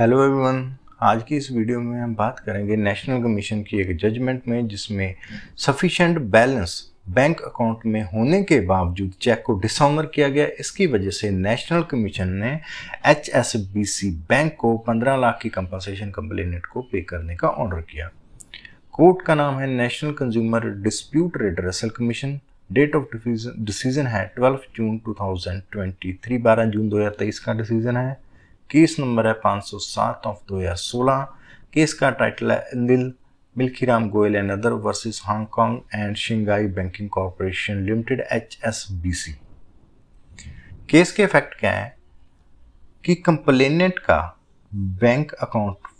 Hello everyone आज की इस वीडियो में हम बात करेंगे नेशनल कमीशन की एक जजमेंट में जिसमें सफिशेंट बैलेंस बैंक अकाउंट में होने के बावजूद चेक को डिसऑनर किया गया इसकी वजह से नेशनल कमीशन ने एच बैंक को 15 लाख की कंपनसेशन कंप्लेनेट को पे करने का ऑर्डर किया कोर्ट का नाम है national consumer dispute redressal commission date of decision है 12 जून 2023 12 जून 2023 का डिसीजन है केस नंबर है 507 ऑफ 2016 केस का टाइटल है लिल Milkhiram Goyal and other versus Hong Kong and Shanghai banking corporation limited H case के फैक्ट क्या है कि कंप्लेनेंट का बैंक अकाउंट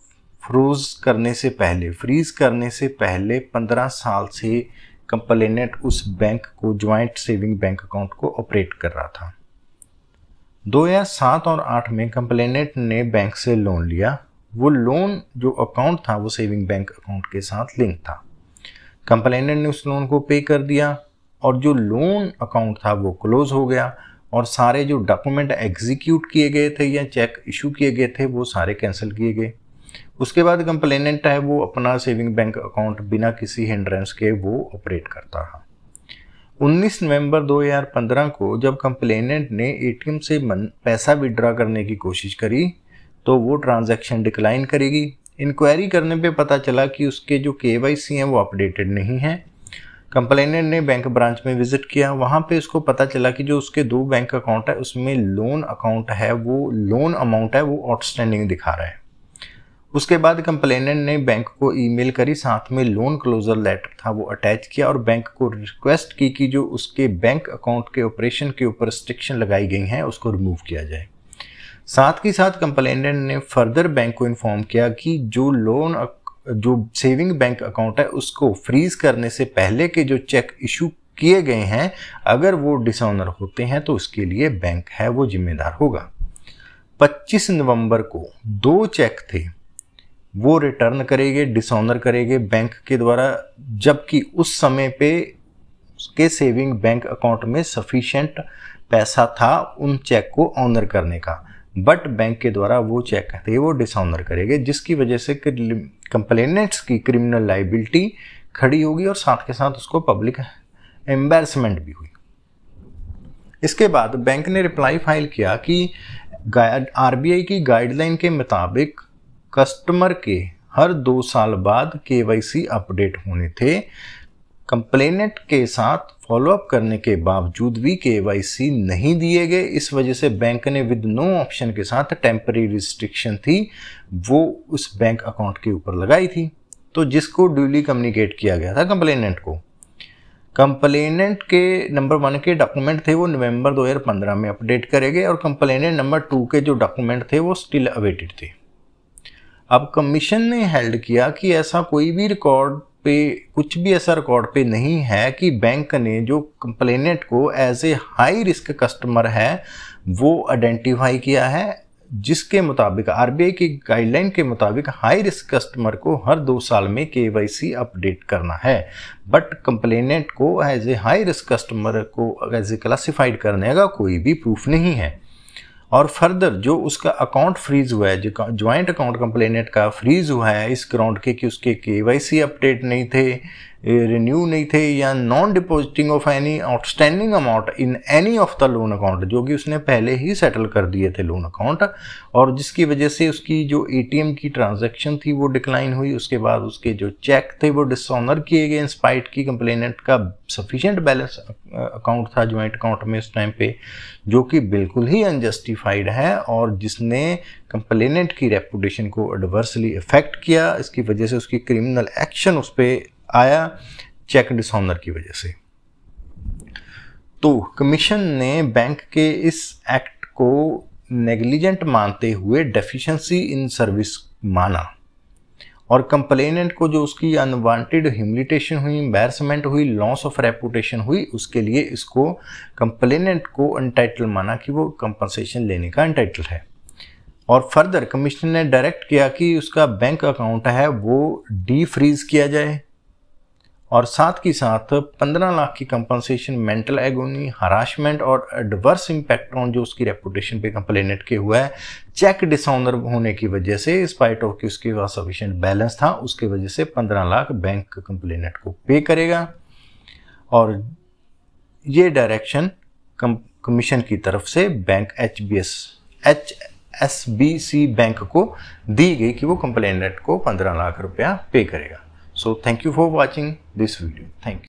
फ्रोज करने से पहले फ्रीज करने से पहले 15 साल से कंप्लेनेंट उस बैंक को ज्वाइंट सेविंग बैंक अकाउंट को ऑपरेट कर रहा था दो सात और आठ में कंप्लेनेंट ने बैंक से लोन लिया वो लोन जो अकाउंट था वो सेविंग बैंक अकाउंट के साथ लिंक था कंप्लेनेंट ने उस लोन को पे कर दिया और जो लोन अकाउंट था वो क्लोज हो गया और सारे जो डॉक्यूमेंट एग्जीक्यूट किए गए थे या चेक इशू किए गए थे वो सारे कैंसिल किए गए उसके बाद कंप्लेनेंट है वो अपना सेविंग बैंक अकाउंट बिना किसी हिंड्रेंस के वो ऑपरेट करता रहा 19 नवंबर 2015 को जब कंप्लेनेंट ने एटीएम से पैसा विड्रा करने की कोशिश करी तो वो ट्रांजैक्शन डिक्लाइन करेगी इंक्वायरी करने पे पता चला कि उसके जो के हैं वो अपडेटेड नहीं हैं कंप्लेनेंट ने बैंक ब्रांच में विजिट किया वहाँ पे उसको पता चला कि जो उसके दो बैंक अकाउंट है उसमें लोन अकाउंट है वो लोन अमाउंट है वो आउटस्टैंडिंग दिखा रहा है उसके बाद कंप्लेनेंट ने बैंक को ईमेल करी साथ में लोन क्लोजर लेटर था वो अटैच किया और बैंक को रिक्वेस्ट की कि जो उसके बैंक अकाउंट के ऑपरेशन के ऊपर रिस्ट्रिक्शन लगाई गई हैं उसको रिमूव किया जाए साथ ही साथ कंप्लेनेंट ने फर्दर बैंक को इन्फॉर्म किया कि जो लोन जो सेविंग बैंक अकाउंट है उसको फ्रीज करने से पहले के जो चेक इशू किए गए हैं अगर वो डिसऑनर होते हैं तो उसके लिए बैंक है वो जिम्मेदार होगा 25 नवंबर को दो चेक थे वो रिटर्न करेंगे डिसऑनर करेंगे बैंक के द्वारा जबकि उस समय पे उसके सेविंग बैंक अकाउंट में सफिशेंट पैसा था उन चेक को ऑनर करने का बट बैंक के द्वारा वो चेक थे वो डिसऑनर करेंगे जिसकी वजह से कंप्लेनेंट्स की क्रिमिनल लाइबिलिटी खड़ी होगी और साथ के साथ उसको पब्लिक एम्बेसमेंट भी हुई इसके बाद बैंक ने रिप्लाई फाइल किया कि आर की गाइडलाइन के मुताबिक कस्टमर के हर दो साल बाद के अपडेट होने थे कंप्लेनेंट के साथ फॉलोअप करने के बावजूद भी के नहीं दिए गए इस वजह से बैंक ने विद नो ऑप्शन के साथ टेम्परी रिस्ट्रिक्शन थी वो उस बैंक अकाउंट के ऊपर लगाई थी तो जिसको ड्यूली कम्युनिकेट किया गया था कंप्लेनेंट को कंप्लेनेंट के नंबर वन के डॉक्यूमेंट थे वो नवंबर 2015 में अपडेट करे गए और कंप्लेनेंट नंबर टू के जो डॉक्यूमेंट थे वो स्टिल अवेटेड थे अब कमीशन ने हेल्ड किया कि ऐसा कोई भी रिकॉर्ड पे कुछ भी ऐसा रिकॉर्ड पे नहीं है कि बैंक ने जो कंप्लेनेंट को as a high risk customer है वो आइडेंटिफाई किया है जिसके मुताबिक आरबीआई की गाइडलाइन के मुताबिक हाई रिस्क कस्टमर को हर दो साल में के अपडेट करना है बट कंप्लेनेंट को as a high risk customer को एज ए क्लासिफाइड करने का कोई भी प्रूफ नहीं है और फर्दर जो उसका अकाउंट फ्रीज हुआ है जो ज्वाइंट अकाउंट कंप्लेनेट का फ्रीज हुआ है इस ग्राउंड के कि उसके के वाई सी अपडेट नहीं थे रिन्यू नहीं थे या non depositing of any outstanding amount in any of the loan account जो कि उसने पहले ही सेटल कर दिए थे लोन अकाउंट और जिसकी वजह से उसकी जो ए की ट्रांजेक्शन थी वो डिक्लाइन हुई उसके बाद उसके जो चेक थे वो डिसऑनर किए गए इंस्पाइट की कंप्लेनेंट का सफिशेंट बैलेंस अकाउंट था ज्वाइंट अकाउंट में उस टाइम पे जो कि बिल्कुल ही अनजस्टिफाइड है और जिसने कंप्लेनेंट की रेपुटेशन को एडवर्सली इफेक्ट किया इसकी वजह से उसकी क्रिमिनल एक्शन उस पर आया चेक डिसऑनर की वजह से तो कमीशन ने बैंक के इस एक्ट को नेग्लिजेंट मानते हुए डेफिशिएंसी इन सर्विस माना और कंप्लेनेंट को जो उसकी अनवांटेड ह्यूमिलिटेशन हुई एम्बेरसमेंट हुई लॉस ऑफ रेपुटेशन हुई उसके लिए इसको कंप्लेनेंट को अनटाइटल माना कि वो कंपनसेशन लेने का अनटाइटल है और फर्दर कमीशन ने डायरेक्ट किया कि उसका बैंक अकाउंट है वो डी फ्रीज किया जाए और साथ ही साथ 15 लाख की कंपनसेशन मेंटल एगोनी हराशमेंट और एडवर्स इम्पैक्ट ऑन जो उसकी रेपुटेशन पे कंप्लेनेट के हुआ है चेक डिसऑनर होने की वजह से स्पाइट ऑफ कि उसके पास सफिशेंट बैलेंस था उसके वजह से 15 लाख बैंक कंप्लेनेट को पे करेगा और ये डायरेक्शन कमीशन की तरफ से bank H B S H S B C bank को दी गई कि वो कंप्लेनेट को पंद्रह लाख रुपया पे करेगा So thank you for watching this video. Thank you.